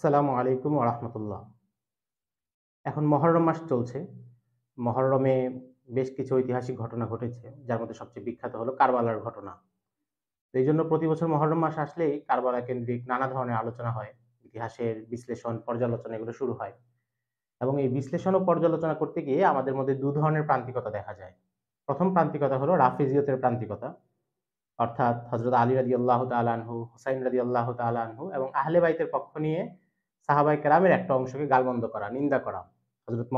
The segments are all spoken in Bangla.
আসসালামু আলাইকুম আহমতুল্লাহ এখন মহরম মাস চলছে মহরমে বেশ কিছু ঐতিহাসিক ঘটনা ঘটেছে যার মধ্যে সবচেয়ে বিখ্যাত হলো কারবালার ঘটনা এই জন্য প্রতি বছর মহরম মাস আসলেই কারবালা কেন্দ্রিক নানা ধরনের আলোচনা হয় ইতিহাসের বিশ্লেষণ পর্যালোচনা এগুলো শুরু হয় এবং এই বিশ্লেষণ ও পর্যালোচনা করতে গিয়ে আমাদের মধ্যে দু ধরনের প্রান্তিকতা দেখা যায় প্রথম প্রান্তিকতা হলো রাফিজিয়তের প্রান্তিকতা অর্থাৎ হজরত আলী রাজি আল্লাহ তালানহু হুসাইন রাজি আল্লাহ তালানহু এবং আহলে বাইতের পক্ষ নিয়ে সাহাবাই কেরামের একটা অংশকে গালবন্ধ করা নিন্দা করা হজরত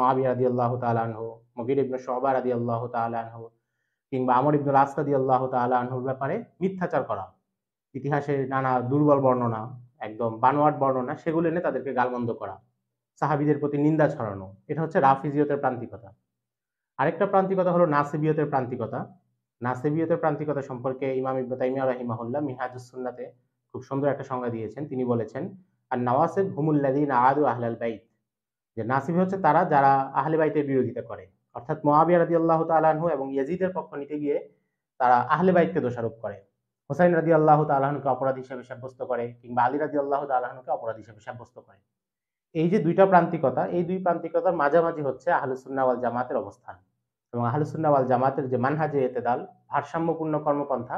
আল্লাহ মগির আল্লাহ কিংবা আমর ইবনুল আল্লাহ ব্যাপারে মিথ্যাচার করা ইতিহাসের নানা দুর্বল বর্ণনা একদম বানোয়াট বর্ণনা সেগুলো এনে তাদেরকে গালবন্ধ করা সাহাবিদের প্রতি নিন্দা ছড়ানো এটা হচ্ছে রাফিজিয়তের প্রান্তিকতা আরেকটা প্রান্তিকতা হলো নাসিবিয়তের প্রান্তিকতা নাসিবিয়তের প্রান্তিকতা সম্পর্কে ইমাম ইবনে তাইমিয়া রাহিমাহুল্লাহ খুব সুন্দর একটা সংজ্ঞা দিয়েছেন তিনি বলেছেন আর নওয়াসেব হুমুল্লাদিন আদু আহলাল বাইত যে নাসিব হচ্ছে তারা যারা আহলে বাইতের বিরোধিতা করে অর্থাৎ মহাবিয়া রাদি আল্লাহ তালাহু এবং ইয়াজিদের পক্ষ নিতে গিয়ে তারা আহলে বাইতকে দোষারোপ করে হোসাইন রাজি আল্লাহ তালাহনুকে অপরাধ হিসাবে সাব্যস্ত করে কিংবা আলী রাজি আল্লাহ তালাহনুকে অপরাধ হিসাবে সাব্যস্ত করে এই যে দুইটা প্রান্তিকতা এই দুই প্রান্তিকতার মাঝামাঝি হচ্ছে আহলুসুন্নাওয়াল জামাতের অবস্থান এবং আহলুসুন্নাওয়াল জামাতের যে মানহাজে এতেদাল ভারসাম্যপূর্ণ কর্মপন্থা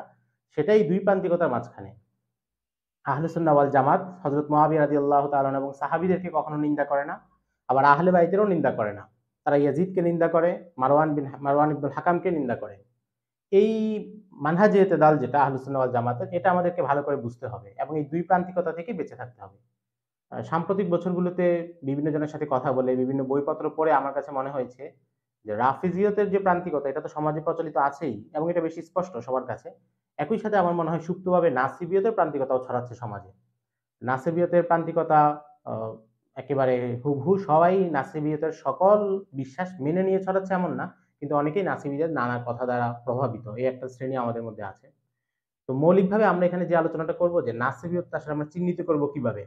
সেটাই দুই প্রান্তিকতার মাঝখানে আহলেসুন্নাওয়াল জামাত হজরত মহাবি আদি আল্লাহ তালন এবং সাহাবিদেরকে কখনো নিন্দা করে না আবার আহলে বাইতেরও নিন্দা করে না তারা ইয়াজিদকে নিন্দা করে মারওয়ান বিন মারওয়ান ইবুল হাকামকে নিন্দা করে এই মানহাজে তেদাল যেটা আহলুসুল্লাহ জামাতের এটা আমাদেরকে ভালো করে বুঝতে হবে এবং এই দুই প্রান্তিকতা থেকে বেঁচে থাকতে হবে সাম্প্রতিক বছরগুলোতে বিভিন্ন জনের সাথে কথা বলে বিভিন্ন বইপত্র পড়ে আমার কাছে মনে হয়েছে যে রাফিজিয়তের যে প্রান্তিকতা এটা তো সমাজে প্রচলিত আছেই এবং এটা বেশি স্পষ্ট সবার কাছে একই সাথে আমার মনে হয় সুপ্তভাবে নাসিবিয়তের প্রান্তিকতাও ছড়াচ্ছে সমাজে নাসিবিয়তের প্রান্তিকতা একেবারে হুবহু সবাই নাসিবিয়তের সকল বিশ্বাস মেনে নিয়ে ছড়াচ্ছে এমন না কিন্তু অনেকেই নাসিবিদের নানা কথা দ্বারা প্রভাবিত এই একটা শ্রেণী আমাদের মধ্যে আছে তো মৌলিকভাবে আমরা এখানে যে আলোচনাটা করব যে নাসিবিয়ত আসলে আমরা চিহ্নিত করব কিভাবে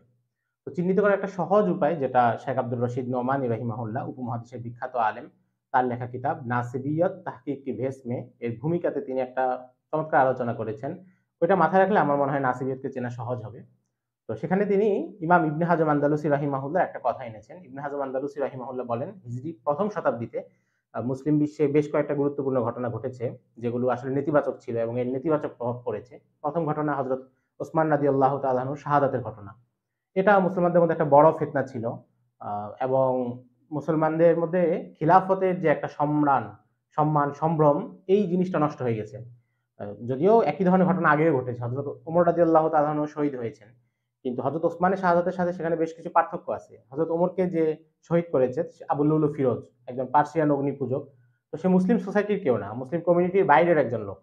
তো চিহ্নিত করার একটা সহজ উপায় যেটা শেখ আব্দুল রশিদ নোমান ইরাহিমাহুল্লাহ উপমহাদেশের বিখ্যাত আলেম তার লেখা কিতাব নাসিবিয়ত তাহকিক কি ভেসমে এর ভূমিকাতে তিনি একটা চমৎকার আলোচনা করেছেন ওইটা মাথায় রাখলে আমার মনে হয় নাসিবিয়তকে চেনা সহজ হবে তো সেখানে তিনি ইমাম ইবনে হাজম আন্দালুসি রাহিমাহুল্লাহ একটা কথা এনেছেন ইবনে হাজম আন্দালুসি রাহিমাহুল্লাহ বলেন হিজরি প্রথম শতাব্দীতে মুসলিম বিশ্বে বেশ কয়েকটা গুরুত্বপূর্ণ ঘটনা ঘটেছে যেগুলো আসলে নেতিবাচক ছিল এবং এর নেতিবাচক প্রভাব পড়েছে প্রথম ঘটনা হজরত ওসমান নাদি আল্লাহ তালু শাহাদাতের ঘটনা এটা মুসলমানদের মধ্যে একটা বড় ফেতনা ছিল এবং মুসলমানদের মধ্যে খিলাফতের যে একটা সম্রান সম্মান সম্ভ্রম এই জিনিসটা নষ্ট হয়ে গেছে যদিও একই ধরনের ঘটনা আগেও ঘটেছে হজরত ওমর রাজি আল্লাহ তালাহ শহীদ হয়েছেন কিন্তু হজরত ওসমানের শাহাদাতের সাথে সেখানে বেশ কিছু পার্থক্য আছে হজরত ওমরকে যে শহীদ করেছে আবুল্লুল্লু ফিরোজ একজন পার্সিয়ান পূজক তো সে মুসলিম সোসাইটির কেউ না মুসলিম কমিউনিটির বাইরের একজন লোক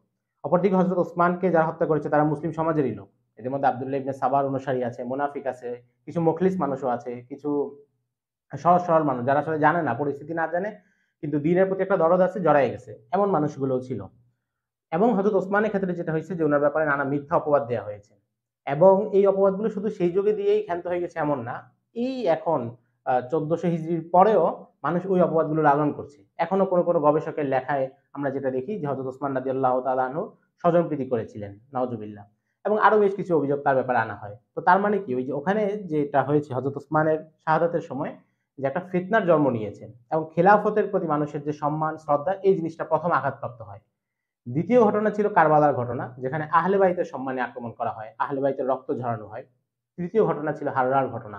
অপরদিকে হজরত ওসমানকে যারা হত্যা করেছে তারা মুসলিম সমাজেরই লোক এদের মধ্যে আবদুল্লা ইবনে সাবার অনুসারী আছে মোনাফিক আছে কিছু মখলিস মানুষও আছে কিছু সহজ সরল মানুষ যারা আসলে জানে না পরিস্থিতি না জানে কিন্তু দিনের প্রতি একটা দরদ আছে জড়াই গেছে এমন মানুষগুলোও ছিল এবং হজরত ওসমানের ক্ষেত্রে যেটা হয়েছে যে ওনার ব্যাপারে নানা মিথ্যা অপবাদ দেওয়া হয়েছে এবং এই অপবাদগুলো শুধু সেই যুগে দিয়েই খ্যান্ত হয়ে গেছে এমন না এই এখন চোদ্দশো হিজড়ির পরেও মানুষ ওই অপবাদগুলো লালন করছে এখনো কোনো কোনো গবেষকের লেখায় আমরা যেটা দেখি যে হজরত ওসমান নাদি আল্লাহ তালাহ স্বজনপ্রীতি করেছিলেন নওয়াজুবিল্লাহ এবং আরও বেশ কিছু অভিযোগ তার ব্যাপারে আনা হয় তো তার মানে কি ওই যে ওখানে যেটা হয়েছে হজরত ওসমানের শাহাদাতের সময় যে একটা ফিতনার জন্ম নিয়েছেন এবং খেলাফতের প্রতি মানুষের যে সম্মান শ্রদ্ধা এই জিনিসটা প্রথম আঘাতপ্রাপ্ত হয় দ্বিতীয় ঘটনা ছিল কারবালার ঘটনা যেখানে আহলে বাইতে সম্মানে আক্রমণ করা হয় আহলে বাইতে রক্ত ঝরানো হয় তৃতীয় ঘটনা ছিল হাররার ঘটনা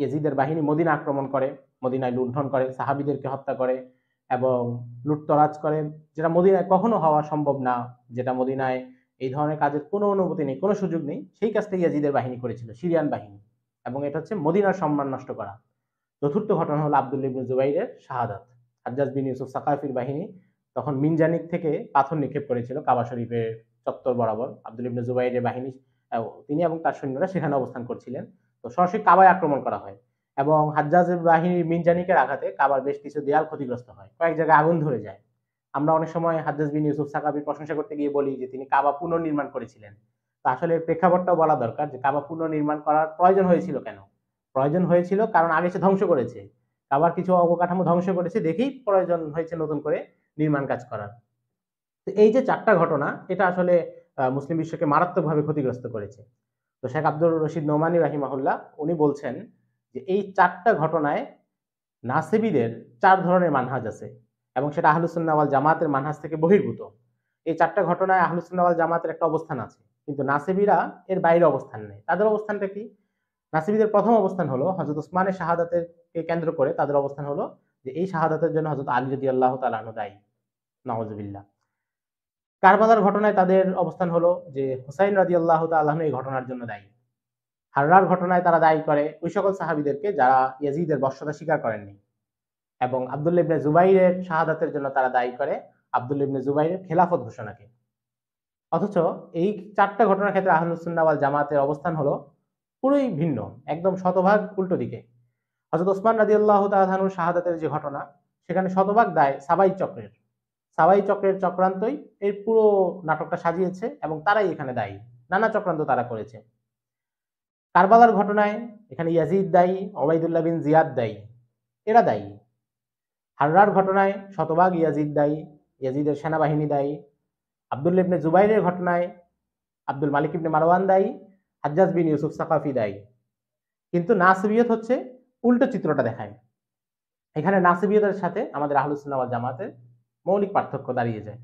ইয়াজিদের বাহিনী মদিনা আক্রমণ করে মদিনায় লুণ্ঠন করে সাহাবিদেরকে হত্যা করে এবং লুটতরাজ করে যেটা মদিনায় কখনো হওয়া সম্ভব না যেটা মদিনায় এই ধরনের কাজের কোনো অনুমতি নেই কোনো সুযোগ নেই সেই কাজটা ইয়াজিদের বাহিনী করেছিল সিরিয়ান বাহিনী এবং এটা হচ্ছে মদিনার সম্মান নষ্ট করা চতুর্থ ঘটনা হলো আবদুল্লিবিন ইবনে জুবাইরের শাহাদাত হাজ্জাজ বিন ইউসুফ সাকাফির বাহিনী তখন মিনজানিক থেকে পাথর নিক্ষেপ করেছিল কাবা শরীফের চত্বর বরাবর আব্দুল ইবনে জুবাইরের বাহিনী তিনি এবং তার সৈন্যরা সেখানে অবস্থান করছিলেন তো সরাসরি কাবায় আক্রমণ করা হয় এবং হাজ্জাজের বাহিনী মিনজানিকের আঘাতে কাবার বেশ কিছু দেয়াল ক্ষতিগ্রস্ত হয় কয়েক জায়গায় আগুন ধরে যায় আমরা অনেক সময় হাজ্জাজ বিন ইউসুফ সাকাবির প্রশংসা করতে গিয়ে বলি যে তিনি কাবা পুনর্নির্মাণ করেছিলেন তা আসলে প্রেক্ষাপটটাও বলা দরকার যে কাবা পুনর্নির্মাণ করার প্রয়োজন হয়েছিল কেন প্রয়োজন হয়েছিল কারণ আগে সে ধ্বংস করেছে কাবার কিছু অবকাঠামো ধ্বংস করেছে দেখেই প্রয়োজন হয়েছে নতুন করে নির্মাণ কাজ করার তো এই যে চারটা ঘটনা এটা আসলে মুসলিম বিশ্বকে মারাত্মকভাবে ক্ষতিগ্রস্ত করেছে তো শেখ আব্দুর রশিদ নোমানি রাহিমাহুল্লাহ উনি বলছেন যে এই চারটা ঘটনায় নাসেবিদের চার ধরনের মানহাজ আছে এবং সেটা আহলুসুন্নাওয়াল জামাতের মানহাজ থেকে বহির্ভূত এই চারটা ঘটনায় আহলুসুন্নাওয়াল জামাতের একটা অবস্থান আছে কিন্তু নাসেবিরা এর বাইরে অবস্থান নেই তাদের অবস্থানটা কি নাসিবিদের প্রথম অবস্থান হলো হজরত ওসমানের শাহাদাতের কেন্দ্র করে তাদের অবস্থান হলো যে এই শাহাদাতের জন্য হজরত আলী যদি আল্লাহ তালাহ দায়ী নওয়াজবিল্লা কারবালার ঘটনায় তাদের অবস্থান হলো যে হুসাইন রাজি আল্লাহ তালাহ এই ঘটনার জন্য দায়ী হার্রার ঘটনায় তারা দায়ী করে ওই সকল সাহাবিদেরকে যারা ইয়াজিদের বর্ষতা স্বীকার করেননি এবং আবদুল ইবনে জুবাইরের শাহাদাতের জন্য তারা দায়ী করে আবদুল ইবনে জুবাইরের খেলাফত ঘোষণাকে অথচ এই চারটা ঘটনার ক্ষেত্রে আহলুসুন্নাওয়াল জামাতের অবস্থান হলো পুরোই ভিন্ন একদম শতভাগ উল্টো দিকে হাজর ওসমান রাজি আল্লাহ তাহানুর শাহাদাতের যে ঘটনা সেখানে শতভাগ দায় সাবাই চক্রের সাবাই চক্রের চক্রান্তই এর পুরো নাটকটা সাজিয়েছে এবং তারাই এখানে দায়ী নানা চক্রান্ত তারা করেছে কারবালার ঘটনায় এখানে ইয়াজিদ দায়ী অবৈদুল্লাহ বিন জিয়াদ দায়ী এরা দায়ী হাররার ঘটনায় শতভাগ ইয়াজিদ দায়ী ইয়াজিদের সেনাবাহিনী দায়ী আব্দুল ইবনে জুবাইরের ঘটনায় আব্দুল মালিক ইবনে মারওয়ান দায়ী হাজ্জাজ বিন ইউসুফ সাকাফি দায়ী কিন্তু নাসবিয়ত হচ্ছে উল্টো চিত্রটা দেখায় এখানে নাসিবিয়তের সাথে আমাদের আহলুসুল্লাহ জামাতের মৌলিক পার্থক্য দাঁড়িয়ে যায়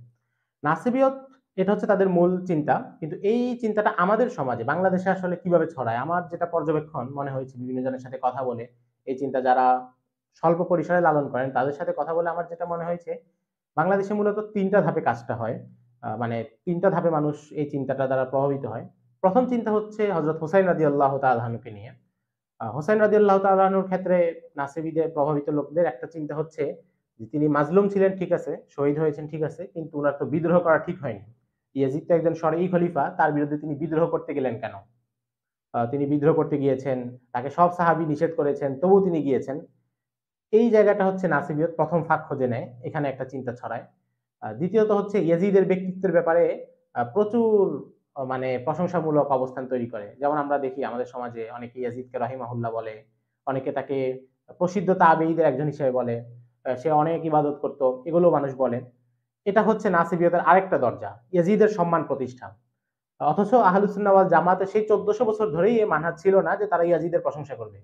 নাসিবিয়ত এটা হচ্ছে তাদের মূল চিন্তা কিন্তু এই চিন্তাটা আমাদের সমাজে বাংলাদেশে আসলে কিভাবে ছড়ায় আমার যেটা পর্যবেক্ষণ মনে হয়েছে বিভিন্ন জনের সাথে কথা বলে এই চিন্তা যারা স্বল্প পরিসরে লালন করেন তাদের সাথে কথা বলে আমার যেটা মনে হয়েছে বাংলাদেশে মূলত তিনটা ধাপে কাজটা হয় মানে তিনটা ধাপে মানুষ এই চিন্তাটা দ্বারা প্রভাবিত হয় প্রথম চিন্তা হচ্ছে হজরত হুসাইন রাজি আল্লাহ তাহানুকে নিয়ে হোসেন রাজিউল্লাহ তালুর ক্ষেত্রে নাসিবিদের প্রভাবিত লোকদের একটা চিন্তা হচ্ছে যে তিনি মাজলুম ছিলেন ঠিক আছে শহীদ হয়েছেন ঠিক আছে কিন্তু ওনার তো বিদ্রোহ করা ঠিক হয়নি ইয়াজিদ তো একজন এই খলিফা তার বিরুদ্ধে তিনি বিদ্রোহ করতে গেলেন কেন তিনি বিদ্রোহ করতে গিয়েছেন তাকে সব সাহাবি নিষেধ করেছেন তবু তিনি গিয়েছেন এই জায়গাটা হচ্ছে নাসিবিয়ত প্রথম ফাঁক খোঁজে নেয় এখানে একটা চিন্তা ছড়ায় দ্বিতীয়ত হচ্ছে ইয়াজিদের ব্যক্তিত্বের ব্যাপারে প্রচুর মানে প্রশংসামূলক অবস্থান তৈরি করে যেমন আমরা দেখি আমাদের সমাজে অনেকে ইয়াজিদকে রহিমাহুল্লাহ বলে অনেকে তাকে প্রসিদ্ধ তাবেঈদের একজন হিসেবে বলে সে অনেক ইবাদত করত এগুলো মানুষ বলে এটা হচ্ছে নাসিবিয়তের আরেকটা দরজা ইয়াজিদের সম্মান প্রতিষ্ঠা অথচ আহলুসুল্নাওয়াল জামাতে সেই চোদ্দশো বছর ধরেই এ মানহাত ছিল না যে তারা ইয়াজিদের প্রশংসা করবে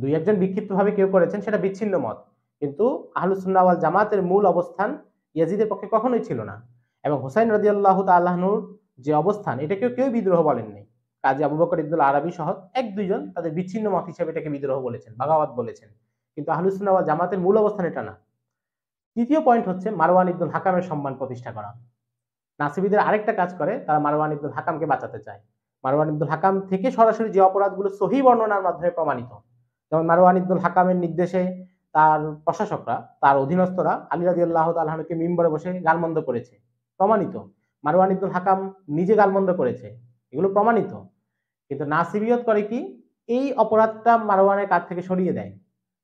দুই একজন বিক্ষিপ্তভাবে কেউ করেছেন সেটা বিচ্ছিন্ন মত কিন্তু আহলুসুল্লাওয়াল জামাতের মূল অবস্থান ইয়াজিদের পক্ষে কখনোই ছিল না এবং হুসাইন রাজিয়াল্লাহ তাল্লাহনুর যে অবস্থান এটাকেও কেউ বিদ্রোহ বলেননি কাজী আবু বকর ইবদুল আরবি সহ এক দুইজন তাদের বিচ্ছিন্ন মত হিসেবে এটাকে বিদ্রোহ বলেছেন বাগাওয়াত বলেছেন কিন্তু আহলুসুল্লাহ জামাতের মূল অবস্থান এটা না তৃতীয় পয়েন্ট হচ্ছে মারওয়ান ইবদুল হাকামের সম্মান প্রতিষ্ঠা করা নাসিবিদের আরেকটা কাজ করে তারা মারওয়ান ইবদুল হাকামকে বাঁচাতে চায় মারওয়ান ইবদুল হাকাম থেকে সরাসরি যে অপরাধগুলো সহি বর্ণনার মাধ্যমে প্রমাণিত যেমন মারওয়ান ইবদুল হাকামের নির্দেশে তার প্রশাসকরা তার অধীনস্থরা আলী রাজি আল্লাহ তালহামকে মিম্বরে বসে গালমন্দ করেছে প্রমাণিত মারওয়ান ইবদুল হাকাম নিজে গালমন্দ করেছে এগুলো প্রমাণিত কিন্তু নাসিবিয়ত করে কি এই অপরাধটা মারওয়ানের কাছ থেকে সরিয়ে দেয়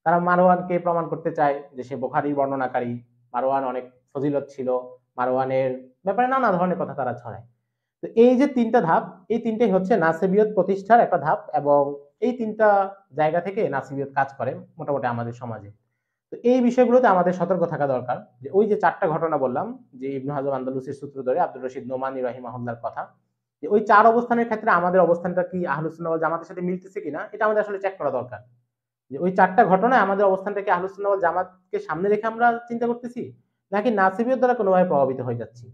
তারা মারওয়ানকে প্রমাণ করতে চায় যে সে বোখারির বর্ণনাকারী মারওয়ান অনেক ফজিলত ছিল মারওয়ানের ব্যাপারে নানা ধরনের কথা তারা ছড়ায় তো এই যে তিনটা ধাপ এই তিনটাই হচ্ছে নাসিবিয়ত প্রতিষ্ঠার একটা ধাপ এবং এই তিনটা জায়গা থেকে নাসিবিয়ত কাজ করে মোটামুটি আমাদের সমাজে তো এই বিষয়গুলোতে আমাদের সতর্ক থাকা দরকার যে ওই যে চারটা ঘটনা বললাম যে ইবনু হাজম আন্দালুসির সূত্র ধরে আব্দুল রশিদ নোমান ইরাহিম আহমদার কথা যে ওই চার অবস্থানের ক্ষেত্রে আমাদের অবস্থানটা কি আহলুসুল্লাহ জামাতের সাথে মিলতেছে কিনা এটা আমাদের আসলে চেক করা দরকার যে ওই চারটা ঘটনা আমাদের অবস্থানটা কি আহলুসুল্লাহ জামাতকে সামনে রেখে আমরা চিন্তা করতেছি নাকি নাসিবিয়ত দ্বারা কোনোভাবে প্রভাবিত হয়ে যাচ্ছি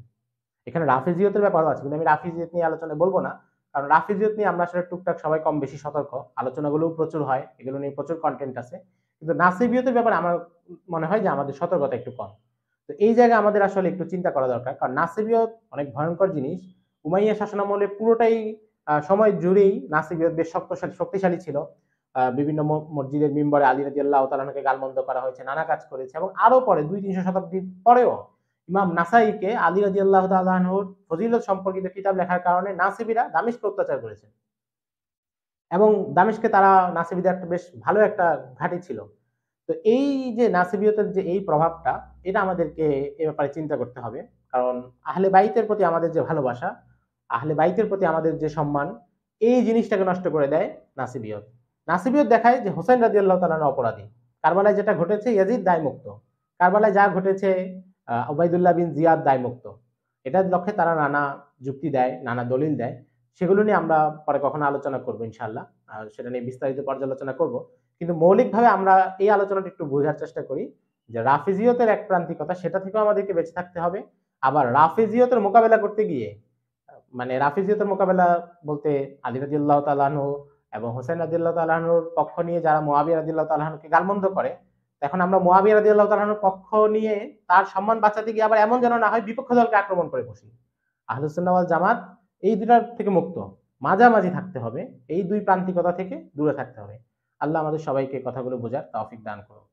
এখানে রাফিজিয়তের ব্যাপারও আছে কিন্তু আমি রাফিজিয়ত নিয়ে আলোচনা বলবো না কারণ রাফিজিয়ত নিয়ে আমরা আসলে টুকটাক সবাই কম বেশি সতর্ক আলোচনাগুলোও প্রচুর হয় এগুলো নিয়ে প্রচুর কন্টেন্ট আছে কিন্তু নাসিবিয়তের ব্যাপারে আমার মনে হয় যে আমাদের সতর্কতা একটু কম তো এই জায়গায় আমাদের আসলে একটু চিন্তা করা দরকার কারণ নাসিবিয়ত অনেক ভয়ঙ্কর জিনিস উমাইয়া শাসনামলে পুরোটাই সময় জুড়েই নাসিবিয়ত বেশ শক্তশালী শক্তিশালী ছিল বিভিন্ন মসজিদের মেম্বারে আলী রাজি আল্লাহ তালাকে গালমন্দ করা হয়েছে নানা কাজ করেছে এবং আরও পরে দুই তিনশো শতাব্দীর পরেও ইমাম নাসাইকে আলী রাজি আল্লাহ ফজিলত সম্পর্কিত কিতাব লেখার কারণে নাসিবিরা দামিশকে অত্যাচার করেছে এবং দামেশকে তারা নাসিবিদের একটা বেশ ভালো একটা ঘাঁটি ছিল তো এই যে নাসিবিয়তের যে এই প্রভাবটা এটা আমাদেরকে এ ব্যাপারে চিন্তা করতে হবে কারণ আহলে বাইতের প্রতি আমাদের যে ভালোবাসা আহলে বাইতের প্রতি আমাদের যে সম্মান এই জিনিসটাকে নষ্ট করে দেয় নাসিবিয়ত নাসিবিয়ত দেখায় যে হোসেন রাজি আল্লাহ তালান অপরাধী কারবালায় যেটা ঘটেছে ইয়াজিদ দায়মুক্ত কারবালায় যা ঘটেছে ওবায়দুল্লাহ বিন জিয়াদ দায়মুক্ত এটার লক্ষ্যে তারা নানা যুক্তি দেয় নানা দলিল দেয় সেগুলো নিয়ে আমরা পরে কখনো আলোচনা করবো ইনশাল্লাহ আর সেটা নিয়ে বিস্তারিত পর্যালোচনা করব কিন্তু মৌলিকভাবে আমরা এই আলোচনাটা একটু বোঝার চেষ্টা করি যে রাফিজিয়তের এক প্রান্তিকতা সেটা থেকেও আমাদেরকে বেঁচে থাকতে হবে আবার রাফিজিয়তের মোকাবেলা করতে গিয়ে মানে রাফিজিয়তের মোকাবেলা বলতে আলী রাজিউল্লাহ তালাহনু এবং হোসেন রাজিউল্লাহ তালাহনুর পক্ষ নিয়ে যারা মোয়াবি রাজিউল্লাহ তালাহনুকে গালমন্দ করে এখন আমরা মোয়াবি রাজিউল্লাহ তালাহনুর পক্ষ নিয়ে তার সম্মান বাঁচাতে গিয়ে আবার এমন যেন না হয় বিপক্ষ দলকে আক্রমণ করে বসি আহলুসুল্লাহ জামাত এই দুটার থেকে মুক্ত মাঝামাঝি থাকতে হবে এই দুই প্রান্তিকতা থেকে দূরে থাকতে হবে আল্লাহ আমাদের সবাইকে কথাগুলো বোঝার তাফিক দান করুন